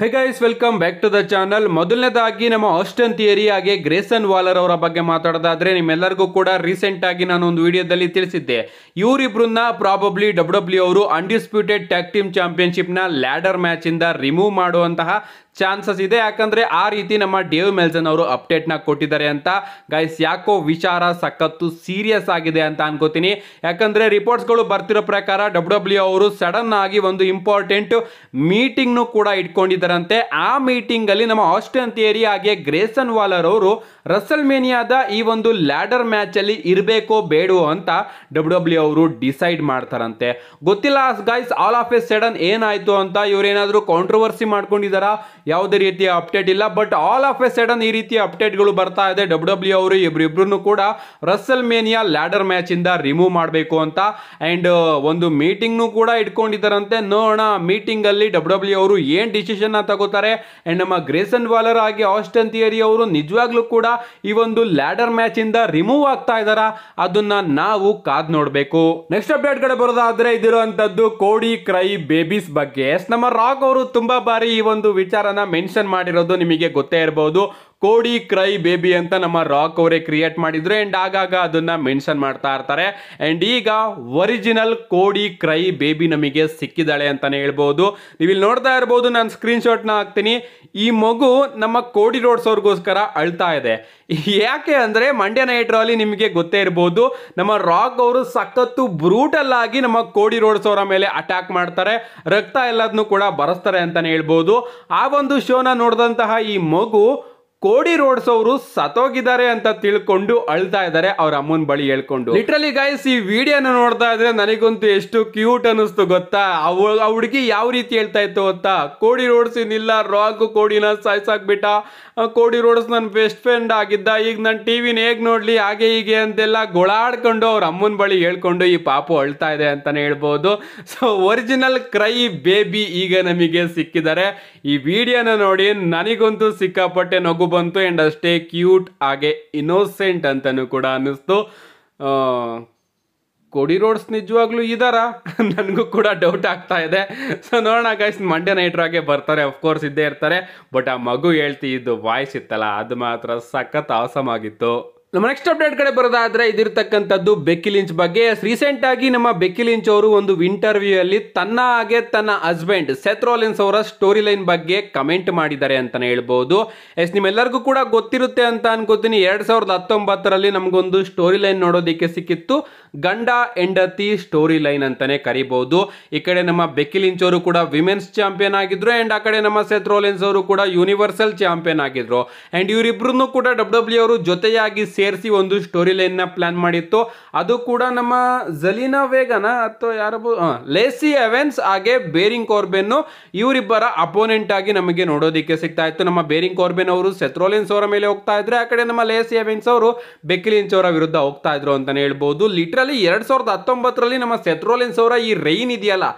Hey guys welcome back to the channel ಮೊದಲನೇದಾಗಿ ನಮ್ಮ Austin Theory ಹಾಗೆ ಗ್ರೇಸನ್ ವಾಲರ್ ಅವರ ಬಗ್ಗೆ ಮಾತಾಡೋದಾದ್ರೆ ನಿಮ್ಮೆಲ್ಲರಿಗೂ ಕೂಡ ರೀಸೆಂಟ್ ಆಗಿ ನಾನು ಒಂದು ವಿಡಿಯೋದಲ್ಲಿ ತಿಳಿಸಿದ್ದೆ ಇವರಿಬ್ರನ್ನ ಪ್ರಾಬಬ್ಲಿ ಡಬ್ಲ್ಯೂ ಡಬ್ಲ್ಯೂ ಅವರು ಅನ್ಡಿಸ್ಪ್ಯೂಟೆಡ್ ಟ್ಯಾಕ್ಟಿಮ್ ಟೀಮ್ ಚಾಂಪಿಯನ್ಶಿಪ್ನ ಲ್ಯಾಡರ್ ಮ್ಯಾಚ್ ಇಂದ ರಿಮೂವ್ ಮಾಡುವಂತಹ ಚಾನ್ಸಸ್ ಇದೆ ಯಾಕಂದ್ರೆ ಆ ರೀತಿ ನಮ್ಮ ಡೇವ್ ಮೆಲ್ಸನ್ ಅವರು ಅಪ್ಡೇಟ್ ನ ಕೊಟ್ಟಿದ್ದಾರೆ ಅಂತ ಗೈಸ್ ಯಾಕೋ ವಿಚಾರ ಸಖತ್ತು ಸೀರಿಯಸ್ ಆಗಿದೆ ಅಂತ ಅನ್ಕೋತೀನಿ ರಿಪೋರ್ಟ್ಸ್ ಗಳು ಬರ್ತಿರೋ ಪ್ರಕಾರ ಡಬ್ಲ್ಯೂ e ಅವರು ಸಡನ್ ಆಗಿ ಒಂದು ಇಂಪಾರ್ಟೆಂಟ್ ಮೀಟಿಂಗ್ನು ಕೂಡ ಇಟ್ಕೊಂಡಿದ್ದಾರಂತೆ ಆ ಅಲ್ಲಿ ನಮ್ಮ ಆಸ್ಟ್ರೇನ್ ಥಿಯರಿ ಹಾಗೆ ಗ್ರೇಸನ್ ವಾಲರ್ ಅವರು ರಸಲ್ ಮೇನಿಯಾದ ಈ ಒಂದು ಲ್ಯಾಡರ್ ಮ್ಯಾಚ್ ಅಲ್ಲಿ ಇರಬೇಕೋ ಬೇಡವೋ ಅಂತ ಡಬ್ಲ್ಯೂ e ಅವರು ಡಿಸೈಡ್ ಮಾಡ್ತಾರಂತೆ ಗೊತ್ತಿಲ್ಲ guys all of a sudden ಏನಾಯ್ತು ಅಂತ ಇವರೇನಾದರೂ ಕಾಂಟ್ರವರ್ಸಿ ಮಾಡ್ಕೊಂಡಿದ್ದಾರಾ ಯಾವುದೇ ರೀತಿಯ ಅಪ್ಡೇಟ್ ಇಲ್ಲ but all of a sudden ಈ ರೀತಿಯ ಅಪ್ಡೇಟ್ಗಳು ಬರ್ತಾ ಇದೆ ಡಬ್ಲ್ಯೂ ಡಬ್ಲ್ಯೂ e ಅವರು ಇಬ್ಬರಿಬ್ಬರನ್ನು ಕೂಡ ರಸ್ಸಲ್ ಮೇನಿಯಾ ಲ್ಯಾಡರ್ ಮ್ಯಾಚ್ ಇಂದ ರಿಮೂವ್ ಮಾಡಬೇಕು ಅಂತ ಅಂಡ್ uh, ಒಂದು ಮೀಟಿಂಗ್ನು ಕೂಡ ಇಟ್ಕೊಂಡಿದ್ದಾರಂತೆ ನೋಡೋಣ ಅಲ್ಲಿ ಡಬ್ಲ್ಯೂ ಡಬ್ಲ್ಯೂ e ಅವರು ಏನು ಡಿಸಿಷನ್ ತಗೋತಾರೆ ಅಂಡ್ ನಮ್ಮ ಗ್ರೇಸನ್ ವಾಲರ್ ಆಗಿ ಆಸ್ಟನ್ ಥಿಯರಿ ಅವರು ನಿಜವಾಗ್ಲೂ ಕೂಡ ಈ ಒಂದು ಲ್ಯಾಡರ್ ಮ್ಯಾಚ್ ಇಂದ ರಿಮೂವ್ ಆಗ್ತಾ ಇದಾರಾ ಅದನ್ನ ನಾವು ಕಾದ್ ನೋಡಬೇಕು ನೆಕ್ಸ್ಟ್ ಕಡೆ ಬರೋದಾದರೆ ಇದಿರುವಂತದ್ದು ಕೋಡಿ ಕ್ರೈ ಬೇಬೀಸ್ ಬಗ್ಗೆ ನಮ್ಮ ರಾಕ್ ಅವರು ತುಂಬಾ ಬಾರಿ ಈ ಒಂದು ವಿಚಾರ ಮೆನ್ಷನ್ ಮಾಡಿರೋದು ನಿಮಗೆ ಗೊತ್ತೇ ಇರಬಹುದು ಕೋಡಿ ಕ್ರೈ ಬೇಬಿ ಅಂತ ನಮ್ಮ ರಾಕ್ ಅವರೇ ಕ್ರಿಯೇಟ್ ಮಾಡಿದ್ರು ಅಂಡ್ ಆಗಾಗ ಅದನ್ನ ಮೆನ್ಷನ್ ಮಾಡ್ತಾ ಇರ್ತಾರೆ ಅಂಡ್ ಈಗ ಒರಿಜಿನಲ್ ಕೋಡಿ ಕ್ರೈ ಬೇಬಿ ನಮಗೆ ಸಿಕ್ಕಿದಾಳೆ ಅಂತಾನೆ ಹೇಳ್ಬಹುದು ನೀವು ಇಲ್ಲಿ ನೋಡ್ತಾ ಇರಬಹುದು ನಾನು ಸ್ಕ್ರೀನ್ ಹಾಕ್ತೀನಿ ಈ ಮಗು ನಮ್ಮ ಕೋಡಿ ರೋಡ್ಸ್ ಅವ್ರಿಗೋಸ್ಕರ ಅಳ್ತಾ ಇದೆ ಯಾಕೆ ಅಂದ್ರೆ ಮಂಡ್ಯ ನೈಟ್ ರಾಲಿ ನಿಮಗೆ ಗೊತ್ತೇ ಇರಬಹುದು ನಮ್ಮ ರಾಕ್ ಅವರು ಸಖತ್ತು ಬ್ರೂಟಲ್ ಆಗಿ ನಮ್ಮ ಕೋಡಿ ರೋಡ್ಸ್ ಅವರ ಮೇಲೆ ಅಟ್ಯಾಕ್ ಮಾಡ್ತಾರೆ ರಕ್ತ ಎಲ್ಲದನ್ನು ಕೂಡ ಬರೆಸ್ತಾರೆ ಅಂತಾನೆ ಹೇಳ್ಬಹುದು ಆ ಒಂದು ಶೋನ ನೋಡಿದಂತಹ ಈ ಮಗು ಕೋಡಿ ರೋಡ್ಸ್ ಅವರು ಸತ್ತೋಗಿದ್ದಾರೆ ಅಂತ ತಿಳ್ಕೊಂಡು ಅಳ್ತಾ ಇದ್ದಾರೆ ಅವ್ರ ಅಮ್ಮನ ಬಳಿ ಹೇಳ್ಕೊಂಡು ಲಿಟ್ರಲಿ ಗೈಸ್ ಈ ವಿಡಿಯೋನ ನೋಡ್ತಾ ಇದ್ರೆ ನನಗಂತೂ ಎಷ್ಟು ಕ್ಯೂಟ್ ಅನಿಸ್ತು ಗೊತ್ತಾ ಅವ್ ಆ ಹುಡುಗಿ ಯಾವ ರೀತಿ ಹೇಳ್ತಾ ಇತ್ತು ಗೊತ್ತಾ ಕೋಡಿ ರೋಡ್ಸ್ ಇನ್ನಿಲ್ಲ ರಾಗ್ ಕೋಡಿನ ಹಾಕ್ಬಿಟ್ಟ ಕೋಡಿ ರೋಡ್ಸ್ ನನ್ನ ಬೆಸ್ಟ್ ಫ್ರೆಂಡ್ ಆಗಿದ್ದ ಈಗ ನನ್ನ ಟಿವಿನ ಹೇಗೆ ನೋಡ್ಲಿ ಹಾಗೆ ಹೀಗೆ ಅಂತೆಲ್ಲ ಗೊಳಾಡ್ಕೊಂಡು ಅವ್ರ ಅಮ್ಮನ ಬಳಿ ಹೇಳ್ಕೊಂಡು ಈ ಪಾಪು ಅಳ್ತಾ ಇದೆ ಅಂತಾನೆ ಹೇಳ್ಬೋದು ಸೊ ಒರಿಜಿನಲ್ ಕ್ರೈ ಬೇಬಿ ಈಗ ನಮಗೆ ಸಿಕ್ಕಿದ್ದಾರೆ ಈ ವಿಡಿಯೋನ ನೋಡಿ ನನಗಂತೂ ಸಿಕ್ಕಾಪಟ್ಟೆ ನಗು ಬಂತು ಅಂಡ್ ಅಷ್ಟೇ ಕ್ಯೂಟ್ ಹಾಗೆ ಇನ್ನೋಸೆಂಟ್ ಅಂತಲೂ ಕೂಡ ಅನ್ನಿಸ್ತು ಕೊಡಿ ರೋಡ್ಸ್ ನಿಜವಾಗ್ಲೂ ಇದಾರ ನನಗೂ ಕೂಡ ಡೌಟ್ ಆಗ್ತಾ ಇದೆ ಸೊ ನೋಡೋಣ ಗೈಸ್ ಮಂಡ್ಯ ನೈಟ್ರಾಗೆ ಬರ್ತಾರೆ ಅಫ್ಕೋರ್ಸ್ ಇದ್ದೇ ಇರ್ತಾರೆ ಬಟ್ ಆ ಮಗು ಹೇಳ್ತಿ ಇದ್ದು ವಾಯ್ಸ್ ಇತ್ತಲ್ಲ ಅದು ಮಾತ್ರ ಸಖತ್ ಆಸಮ್ ಆಗಿತ್ತು ನಮ್ಮ ನೆಕ್ಸ್ಟ್ ಅಪ್ಡೇಟ್ ಕಡೆ ಬರೋದಾದ್ರೆ ಇದಿರ್ತಕ್ಕಂಥದ್ದು ಬೆಕ್ಕಿ ಲಿಂಚ್ ಬಗ್ಗೆ ರೀಸೆಂಟ್ ಆಗಿ ನಮ್ಮ ಬೆಕ್ಕಿ ಲಿಂಚ್ ಅವರು ಒಂದು ಇಂಟರ್ವ್ಯೂ ಅಲ್ಲಿ ತನ್ನ ಹಾಗೆ ತನ್ನ ಹಸ್ಬೆಂಡ್ ಸೆತ್ರೋಲಿನ್ಸ್ ಅವರ ಸ್ಟೋರಿ ಲೈನ್ ಬಗ್ಗೆ ಕಮೆಂಟ್ ಮಾಡಿದ್ದಾರೆ ಅಂತಾನೆ ಹೇಳ್ಬಹುದು ಎಸ್ ನಿಮ್ಮೆಲ್ಲರಿಗೂ ಕೂಡ ಗೊತ್ತಿರುತ್ತೆ ಅಂತ ಅನ್ಕೋತೀನಿ ಎರಡ್ ಸಾವಿರದ ಹತ್ತೊಂಬತ್ತರಲ್ಲಿ ನಮಗೊಂದು ಸ್ಟೋರಿ ಲೈನ್ ನೋಡೋದಿಕ್ಕೆ ಸಿಕ್ಕಿತ್ತು ಗಂಡ ಹೆಂಡತಿ ಸ್ಟೋರಿ ಲೈನ್ ಅಂತಾನೆ ಕರಿಬಹುದು ಈ ಕಡೆ ನಮ್ಮ ಬೆಕ್ಕಿ ಲಿಂಚ್ ಅವರು ಕೂಡ ವಿಮೆನ್ಸ್ ಚಾಂಪಿಯನ್ ಆಗಿದ್ರು ಅಂಡ್ ಆ ಕಡೆ ನಮ್ಮ ಸೆತ್ರೋಲಿನ್ಸ್ ಅವರು ಕೂಡ ಯೂನಿವರ್ಸಲ್ ಚಾಂಪಿಯನ್ ಆಗಿದ್ರು ಅಂಡ್ ಇವರಿಬ್ರು ಕೂಡ ಡಬ್ಲ್ಯೂ ಡಬ್ಲ್ಯೂ e ಅವರು ಜೊತೆಯಾಗಿ ಸೇರಿಸಿ ಒಂದು ಸ್ಟೋರಿ ಲೈನ್ನ ಪ್ಲ್ಯಾನ್ ಮಾಡಿತ್ತು ಅದು ಕೂಡ ನಮ್ಮ ಜಲೀನಾ ವೇಗನ ಅಥವಾ ಯಾರು ಲೇಸಿ ಎವೆನ್ಸ್ ಹಾಗೆ ಬೇರಿಂಗ್ ಕೋರ್ಬೆನ್ನು ಇವರಿಬ್ಬರ ಅಪೋನೆಂಟ್ ಆಗಿ ನಮಗೆ ನೋಡೋದಕ್ಕೆ ಸಿಗ್ತಾ ಇತ್ತು ನಮ್ಮ ಬೇರಿಂಗ್ ಕೋರ್ಬೆನ್ ಅವರು ಸೆತ್ರೋಲಿನ್ಸ್ ಅವರ ಮೇಲೆ ಹೋಗ್ತಾ ಇದ್ರೆ ಆ ಕಡೆ ನಮ್ಮ ಲೇಸಿ ಎವೆನ್ಸ್ ಅವರು ಬೆಕ್ಲಿನ್ಸ್ ಅವರ ವಿರುದ್ಧ ಹೋಗ್ತಾ ಇದ್ರು ಅಂತಾನೆ ಹೇಳ್ಬೋದು ಲಿಟ್ರಲಿ ಎರಡ್ ಸಾವಿರದ ಹತ್ತೊಂಬತ್ತರಲ್ಲಿ ನಮ್ಮ ಸೆತ್ರೋಲಿನ್ಸ್ ಅವರ ಈ ರೈನ್ ಇದೆಯಲ್ಲ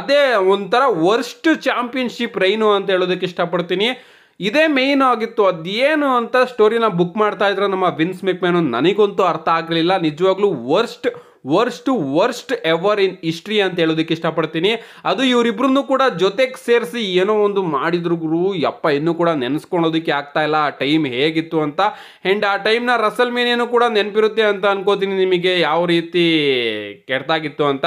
ಅದೇ ಒಂಥರ ವರ್ಸ್ಟ್ ಚಾಂಪಿಯನ್ಶಿಪ್ ರೈನು ಅಂತ ಹೇಳೋದಕ್ಕೆ ಇಷ್ಟಪಡ್ತೀನಿ ಇದೇ ಮೇಯ್ನ್ ಆಗಿತ್ತು ಅದೇನು ಅಂತ ಸ್ಟೋರಿನ ಬುಕ್ ಮಾಡ್ತಾ ಇದ್ರು ನಮ್ಮ ವಿನ್ಸ್ ಮೆಕ್ಮ್ಯಾನು ನನಗಂತೂ ಅರ್ಥ ಆಗಲಿಲ್ಲ ನಿಜವಾಗ್ಲೂ worst worst worst ever in history ಅಂತ ಹೇಳೋದಕ್ಕೆ ಇಷ್ಟಪಡ್ತೀನಿ ಅದು ಇವರಿಬ್ರು ಕೂಡ ಜೊತೆಗೆ ಸೇರಿಸಿ ಏನೋ ಒಂದು ಮಾಡಿದ್ರು ಗುರು ಯಪ್ಪ ಇನ್ನೂ ಕೂಡ ನೆನೆಸ್ಕೊಳೋದಕ್ಕೆ ಆಗ್ತಾ ಇಲ್ಲ ಆ ಟೈಮ್ ಹೇಗಿತ್ತು ಅಂತ ಆ್ಯಂಡ್ ಆ ಟೈಮ್ನ ರಸಲ್ ಮೇನೇನು ಕೂಡ ನೆನಪಿರುತ್ತೆ ಅಂತ ಅನ್ಕೋತೀನಿ ನಿಮಗೆ ಯಾವ ರೀತಿ ಕೆಟ್ಟಾಗಿತ್ತು ಅಂತ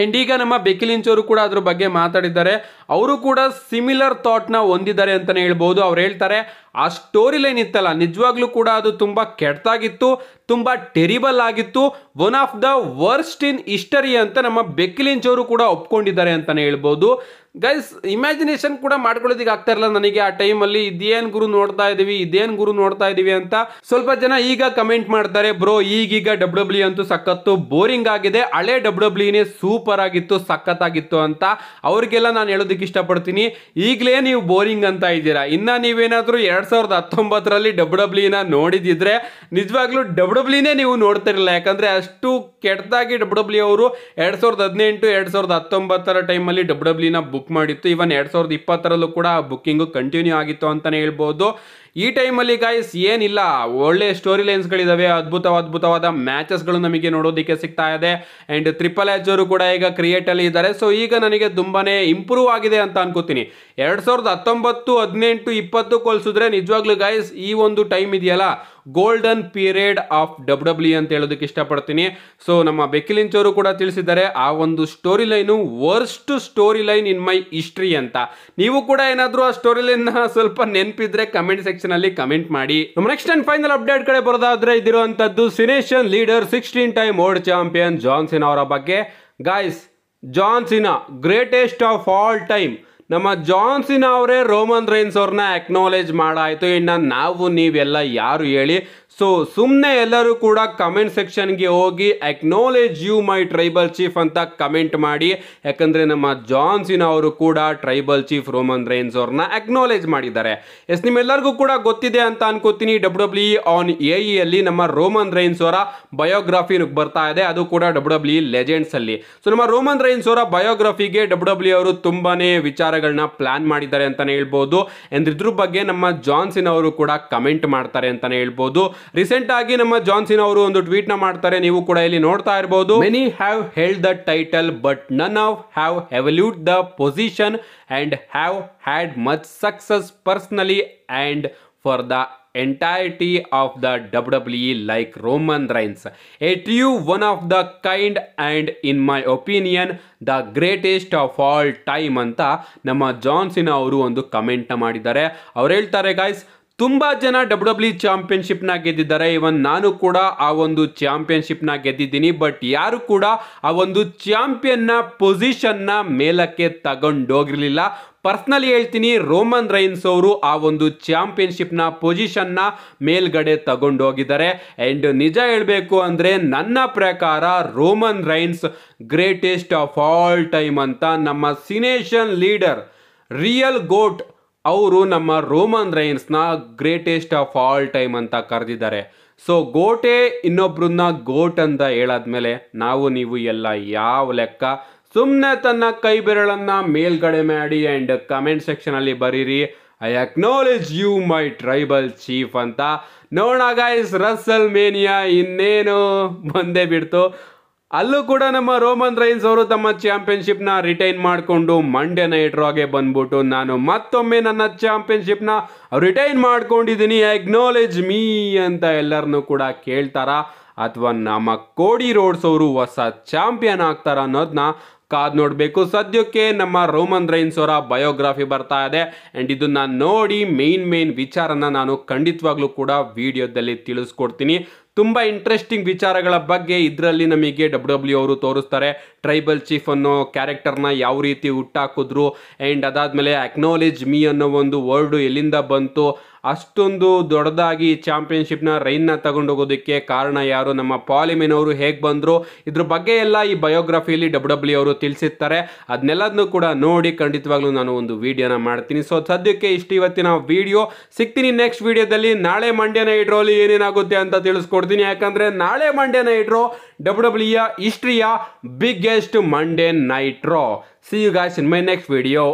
ಅಂಡ್ ಈಗ ನಮ್ಮ ಬೆಕಿಲಿಂಚೋರು ಕೂಡ ಅದ್ರ ಬಗ್ಗೆ ಮಾತಾಡಿದ್ದಾರೆ ಅವರು ಕೂಡ ಸಿಮಿಲರ್ ಥಾಟ್ನ ಹೊಂದಿದ್ದಾರೆ ಅಂತಲೇ ಹೇಳ್ಬೋದು ಅವ್ರು ಹೇಳ್ತಾರೆ ಆ ಸ್ಟೋರಿ ಲೈನ್ ಇತ್ತಲ್ಲ ನಿಜವಾಗ್ಲೂ ಕೂಡ ಅದು ತುಂಬ ಕೆಟ್ಟದಾಗಿತ್ತು ತುಂಬ ಟೆರಿಬಲ್ ಆಗಿತ್ತು one of the worst in history ಅಂತ ನಮ್ಮ ಬೆಕ್ಕಿಲಿಂಚ್ ಅವರು ಕೂಡ ಒಪ್ಕೊಂಡಿದ್ದಾರೆ ಅಂತಾನೆ ಹೇಳ್ಬೋದು ಗೈಸ್ ಇಮ್ಯಾಜಿನೇಷನ್ ಕೂಡ ಮಾಡ್ಕೊಳ್ಳೋದಿಕ್ಕೆ ಆಗ್ತಾ ಇರಲ್ಲ ನನಗೆ ಆ ಟೈಮಲ್ಲಿ ಇದೇನು ಗುರು ನೋಡ್ತಾ ಇದೀವಿ ಇದೇನು ಗುರು ನೋಡ್ತಾ ಇದೀವಿ ಅಂತ ಸ್ವಲ್ಪ ಜನ ಈಗ ಕಮೆಂಟ್ ಮಾಡ್ತಾರೆ ಬ್ರೋ ಈಗೀಗ ಡಬ್ಲ್ಯೂ ಡಬ್ಲ್ಯೂ e ಅಂತೂ ಸಖತ್ತು ಬೋರಿಂಗ್ ಆಗಿದೆ ಹಳೆ ಡಬ್ಲ್ಯೂ ಡಬ್ಲ್ಯೂನೇ ಸೂಪರ್ ಆಗಿತ್ತು ಸಖತ್ತಾಗಿತ್ತು ಅಂತ ಅವ್ರಿಗೆಲ್ಲ ನಾನು ಹೇಳೋದಕ್ಕೆ ಇಷ್ಟಪಡ್ತೀನಿ ಈಗಲೇ ನೀವು ಬೋರಿಂಗ್ ಅಂತ ಇದ್ದೀರಾ ಇನ್ನು ನೀವೇನಾದರೂ ಎರಡು ಎರಡ್ ಸಾವಿರದ ಹತ್ತೊಂಬತ್ತರಲ್ಲಿ ಡಬ್ಲ್ಯೂ ಡಬ್ಲ್ಯೂನ ನೋಡಿದಿದ್ರೆ ನಿಜವಾಗ್ಲೂ ಡಬ್ಲ್ಯೂ ಡಬ್ಲ್ಯೂನೇ ನೀವು ನೋಡ್ತಿರಲಿಲ್ಲ ಯಾಕಂದ್ರೆ ಅಷ್ಟು ಕೆಟ್ಟದಾಗಿ ಡಬ್ಲ್ಯೂ ಡಬ್ಲ್ಯೂ e ಅವರು ಎರಡ್ ಸಾವಿರದ ಹದಿನೆಂಟು ಎರಡ್ ಸಾವಿರದ ಹತ್ತೊಂಬತ್ತರ ಟೈಮಲ್ಲಿ ಡಬ್ಲ್ಯೂ ಡಬ್ಲ್ಯೂನ ಬುಕ್ ಮಾಡಿತ್ತು ಇವನ್ ಎರಡ್ ಸಾವಿರದ ಇಪ್ಪತ್ತರಲ್ಲೂ ಕೂಡ ಆ ಬುಕ್ಕಿಂಗು ಕಂಟಿನ್ಯೂ ಆಗಿತ್ತು ಅಂತಲೇ ಹೇಳ್ಬೋದು ಈ ಟೈಮಲ್ಲಿ ಗಾಯಸ್ ಏನಿಲ್ಲ ಒಳ್ಳೆ ಸ್ಟೋರಿ ಲೈನ್ಸ್ಗಳಿದ್ದಾವೆ ಅದ್ಭುತ ಅದ್ಭುತವಾದ ಮ್ಯಾಚಸ್ಗಳು ನಮಗೆ ನೋಡೋದಕ್ಕೆ ಸಿಗ್ತಾ ಇದೆ ಆ್ಯಂಡ್ ಟ್ರಿಪಲ್ ಎಚ್ ಕೂಡ ಈಗ ಕ್ರಿಯೇಟಲ್ಲಿ ಇದ್ದಾರೆ ಸೊ ಈಗ ನನಗೆ ತುಂಬಾ ಇಂಪ್ರೂವ್ ಆಗಿದೆ ಅಂತ ಅನ್ಕೋತೀನಿ ಎರಡು ಸಾವಿರದ ಹತ್ತೊಂಬತ್ತು ಹದಿನೆಂಟು ಇಪ್ಪತ್ತು ಕೋಲ್ಸಿದ್ರೆ ನಿಜವಾಗ್ಲೂ ಗಾಯಸ್ ಈ ಒಂದು ಟೈಮ್ ಇದೆಯಲ್ಲ golden period of W W ಅಂತ ಹೇಳೋದಕ್ಕೆ ಇಷ್ಟಪಡ್ತೀನಿ ಸೊ ನಮ್ಮ ಬೆಕ್ಕಿಲಿಂಚ್ ಅವರು ಕೂಡ ತಿಳಿಸಿದ್ದಾರೆ ಆ ಒಂದು story line worst story line in my history ಅಂತ ನೀವು ಕೂಡ ಏನಾದರೂ ಆ ಸ್ಟೋರಿ ಲೈನ್ ಸ್ವಲ್ಪ ನೆನಪಿದ್ರೆ ಕಮೆಂಟ್ ಸೆಕ್ಷನ್ ಅಲ್ಲಿ ಕಮೆಂಟ್ ಮಾಡಿ ನೆಕ್ಸ್ಟ್ ಅಂಡ್ ಫೈನಲ್ ಅಪ್ಡೇಟ್ ಕಡೆ ಬರೋದಾದ್ರೆ ಇದಿರುವಂತದ್ದು Cenation leader sixteen time world champion John Cena ಅವರ ಬಗ್ಗೆ guys John Cena greatest of all time ನಮ್ಮ ಜಾನ್ಸಿನ ಅವರೇ ರೋಮನ್ ರೈನ್ಸ್ ಅವ್ರನ್ನ ಅಕ್ನಾಲೇಜ್ ಮಾಡಾಯಿತು ಇನ್ನು ನಾವು ನೀವೆಲ್ಲ ಯಾರು ಹೇಳಿ ಸೊ ಸುಮ್ಮನೆ ಎಲ್ಲರೂ ಕೂಡ ಕಮೆಂಟ್ ಸೆಕ್ಷನ್ಗೆ ಹೋಗಿ acknowledge you my tribal chief ಅಂತ ಕಮೆಂಟ್ ಮಾಡಿ ಯಾಕಂದರೆ ನಮ್ಮ ಜಾನ್ಸಿನ ಅವರು ಕೂಡ ಟ್ರೈಬಲ್ ಚೀಫ್ ರೋಮನ್ ರೈನ್ಸ್ ಅವ್ರನ್ನ ಅಕ್ನಾಲೇಜ್ ಮಾಡಿದ್ದಾರೆ ಎಸ್ ನಿಮ್ಮೆಲ್ಲರಿಗೂ ಕೂಡ ಗೊತ್ತಿದೆ ಅಂತ ಅನ್ಕೋತೀನಿ W W E on A ಇಯಲ್ಲಿ ನಮ್ಮ ರೋಮನ್ ರೈನ್ಸ್ ಅವರ ಬಯೋಗ್ರಫಿ ಬರ್ತಾ ಇದೆ ಅದು ಕೂಡ ಡಬ್ಲ್ಯೂ ಡಬ್ಲ್ಯೂ ಇ ಲೆಜೆಂಡ್ಸಲ್ಲಿ ಸೊ ನಮ್ಮ ರೋಮನ್ ರೈನ್ಸ್ ಅವರ ಬಯೋಗ್ರಫಿಗೆ ಡಬ್ಲ್ಯೂ ಡಬ್ಲ್ಯೂ ಅವರು ತುಂಬಾ ವಿಚಾರ ಗಳನ್ನ ಪ್ಲಾನ್ ಮಾಡಿದ್ದಾರೆ ಅಂತಲೇ ಹೇಳ್ಬೋದು ಅಂದ್ರೆ ಇದ್ರ ಬಗ್ಗೆ ನಮ್ಮ ಜಾನ್ಸಿನ್ ಅವರು ಕೂಡ ಕಮೆಂಟ್ ಮಾಡ್ತಾರೆ ಅಂತಲೇ ಹೇಳ್ಬೋದು ರೀಸೆಂಟ್ ಆಗಿ ನಮ್ಮ ಜಾನ್ಸಿನ್ ಅವರು ಒಂದು ಟ್ವೀಟ್ ನ ಮಾಡ್ತಾರೆ ನೀವು ಕೂಡ ಇಲ್ಲಿ ನೋಡ್ತಾ ಇರಬಹುದು many have held the title but none of have evaluate the position and have had much success personally and for the entirety of the WWE like Roman Reigns. A true one of the kind and in my opinion the greatest of all time ಅಂತ ನಮ್ಮ John Cena ಅವರು ಒಂದು ಕಮೆಂಟ್ನ ಮಾಡಿದ್ದಾರೆ ಅವ್ರು ಹೇಳ್ತಾರೆ guys, ತುಂಬ ಜನ W W e ಚಾಂಪಿಯನ್ಶಿಪ್ನ ಗೆದ್ದಿದ್ದಾರೆ ಇವನ್ ನಾನು ಕೂಡ ಆ ಒಂದು ಚಾಂಪಿಯನ್ಶಿಪ್ನ ಗೆದ್ದಿದ್ದೀನಿ ಬಟ್ ಯಾರು ಕೂಡ ಆ ಒಂದು ಚಾಂಪಿಯನ್ನ ಪೊಸಿಷನ್ನ ಮೇಲಕ್ಕೆ ತಗೊಂಡೋಗಿರಲಿಲ್ಲ ಪರ್ಸ್ನಲಿ ಹೇಳ್ತೀನಿ ರೋಮನ್ ರೈನ್ಸ್ ಅವರು ಆ ಒಂದು ಚಾಂಪಿಯನ್ಶಿಪ್ನ ಪೊಸಿಷನ್ನ ಮೇಲ್ಗಡೆ ತಗೊಂಡೋಗಿದ್ದಾರೆ ಆ್ಯಂಡ್ ನಿಜ ಹೇಳಬೇಕು ಅಂದರೆ ನನ್ನ ಪ್ರಕಾರ Roman Reigns greatest of all time ಅಂತ ನಮ್ಮ ಸಿನೇಷನ್ ಲೀಡರ್ ರಿಯಲ್ ಗೋಟ್ ಅವರು ನಮ್ಮ ರೋಮನ್ ರೈನ್ಸ್ನ ಗ್ರೇಟೆಸ್ಟ್ ಆಫ್ ಆಲ್ ಟೈಮ್ ಅಂತ ಕರೆದಿದ್ದಾರೆ ಸೊ ಗೋಟೆ ಇನ್ನೊಬ್ರನ್ನ ಗೋಟ್ ಅಂತ ಹೇಳಾದ್ಮೇಲೆ ನಾವು ನೀವು ಎಲ್ಲ ಯಾವ ಲೆಕ್ಕ ಸುಮ್ಮನೆ ತನ್ನ ಕೈ ಬೆರಳನ್ನು ಮೇಲ್ಗಡೆ ಮಾಡಿ ಆ್ಯಂಡ್ ಕಮೆಂಟ್ ಸೆಕ್ಷನಲ್ಲಿ ಬರೀರಿ I acknowledge you my tribal chief ಅಂತ ನೋಡೋಣ ಗೈಸ್ ರಸಲ್ ಮೇನಿಯಾ ಇನ್ನೇನು ಬಂದೇ ಬಿಡ್ತು ಅಲ್ಲೂ ಕೂಡ ನಮ್ಮ ರೋಮನ್ ರೈನ್ಸ್ ಅವರು ತಮ್ಮ ಚಾಂಪಿಯನ್ಶಿಪ್ನ ರಿಟೈನ್ ಮಾಡಿಕೊಂಡು ಮಂಡ್ಯ ನೈಟ್ ರಾಗೆ ಬಂದ್ಬಿಟ್ಟು ನಾನು ಮತ್ತೊಮ್ಮೆ ನನ್ನ ಚಾಂಪಿಯನ್ಶಿಪ್ನ ರಿಟೈನ್ ಮಾಡ್ಕೊಂಡಿದ್ದೀನಿ ಎಗ್ನಾಲೇಜ್ ಮೀ ಅಂತ ಎಲ್ಲರನ್ನು ಕೂಡ ಕೇಳ್ತಾರಾ ಅಥವಾ ನಮ್ಮ ಕೋಡಿ ರೋಡ್ಸ್ ಅವರು ಹೊಸ ಚಾಂಪಿಯನ್ ಆಗ್ತಾರ ಅನ್ನೋದನ್ನ ಕಾದ್ ನೋಡಬೇಕು ಸದ್ಯಕ್ಕೆ ನಮ್ಮ ರೋಮನ್ ರೈನ್ಸ್ ಅವರ ಬಯೋಗ್ರಫಿ ಬರ್ತಾ ಇದೆ ಆ್ಯಂಡ್ ಇದನ್ನ ನೋಡಿ ಮೇನ್ ಮೇನ್ ವಿಚಾರನ ನಾನು ಖಂಡಿತವಾಗ್ಲೂ ಕೂಡ ವಿಡಿಯೋದಲ್ಲಿ ತಿಳಿಸ್ಕೊಡ್ತೀನಿ ತುಂಬ ಇಂಟ್ರೆಸ್ಟಿಂಗ್ ವಿಚಾರಗಳ ಬಗ್ಗೆ ಇದರಲ್ಲಿ ನಮಗೆ ಡಬ್ಲ್ಯೂ ಡಬ್ಲ್ಯೂ ಅವರು ತೋರಿಸ್ತಾರೆ ಟ್ರೈಬಲ್ ಚೀಫ್ ಅನ್ನೋ ಕ್ಯಾರೆಕ್ಟರ್ನ ಯಾವ ರೀತಿ ಹುಟ್ಟಾಕಿದ್ರು ಆ್ಯಂಡ್ ಅದಾದಮೇಲೆ ಅಕ್ನಾಲೇಜ್ ಮೀ ಅನ್ನೋ ಒಂದು ವರ್ಡು ಎಲ್ಲಿಂದ ಬಂತು ಅಷ್ಟೊಂದು ದೊಡ್ಡದಾಗಿ ಚಾಂಪಿಯನ್ಶಿಪ್ನ ರೈನ್ನ ತಗೊಂಡೋಗೋದಕ್ಕೆ ಕಾರಣ ಯಾರು ನಮ್ಮ ಅವರು ಹೇಗೆ ಬಂದರು ಇದ್ರ ಬಗ್ಗೆ ಎಲ್ಲ ಈ ಬಯೋಗ್ರಫಿಯಲ್ಲಿ ಡಬ್ಲ್ಯೂ ಡಬ್ಲ್ಯೂ ಅವರು ತಿಳಿಸಿರ್ತಾರೆ ಅದನ್ನೆಲ್ಲದನ್ನು ಕೂಡ ನೋಡಿ ಖಂಡಿತವಾಗ್ಲೂ ನಾನು ಒಂದು ವಿಡಿಯೋನ ಮಾಡ್ತೀನಿ ಸೊ ಸದ್ಯಕ್ಕೆ ಇಷ್ಟು ಇವತ್ತಿನ ವಿಡಿಯೋ ಸಿಗ್ತೀನಿ ನೆಕ್ಸ್ಟ್ ವಿಡಿಯೋದಲ್ಲಿ ನಾಳೆ ಮಂಡ್ಯನ ಇಡ್ರೋಲಿ ಏನೇನಾಗುತ್ತೆ ಅಂತ ತಿಳಿಸ್ಕೊಡ್ತೀನಿ ಯಾಕಂದರೆ ನಾಳೆ ಮಂಡ್ಯನ ಇಡ್ರೋ ಡಬ್ಲ್ಯೂ ಡಬ್ಲ್ಯೂಇಯ e ಇಸ್ಟ್ರಿಯ biggest Monday Nitro see you guys in my next video